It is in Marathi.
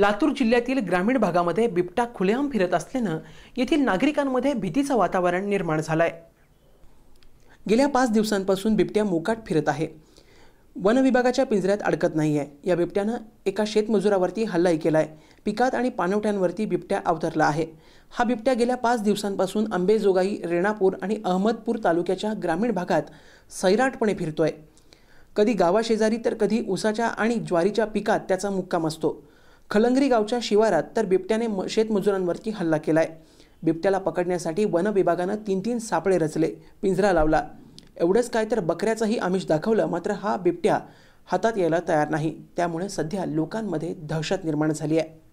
लातूर जिल्ह्यातील ग्रामीण भागामध्ये बिबटा खुलेआम फिरत असल्यानं येथील नागरिकांमध्ये भीतीचं वातावरण निर्माण झालं आहे गेल्या पाच दिवसांपासून बिबट्या मोकाट फिरत आहे वन विभागाच्या पिंजऱ्यात अडकत नाही आहे या बिबट्यानं एका शेतमजुरावरती हल्लाही केला आहे पिकात आणि पानवट्यांवरती बिबट्या अवतरला आहे हा बिबट्या गेल्या पाच दिवसांपासून अंबेजोगाई रेणापूर आणि अहमदपूर तालुक्याच्या ग्रामीण भागात सैराटपणे आहे कधी गावाशेजारी तर कधी उसाच्या आणि ज्वारीच्या पिकात त्याचा मुक्काम असतो खलंगरी गावच्या शिवारात तर बिबट्याने शेतमजुरांवरती हल्ला केला आहे बिबट्याला पकडण्यासाठी वन विभागानं तीन तीन सापळे रचले पिंजरा लावला एवढंच काय तर बकऱ्याचंही आमिष दाखवलं मात्र हा बिबट्या हातात यायला तयार नाही त्यामुळे सध्या लोकांमध्ये दहशत निर्माण झाली आहे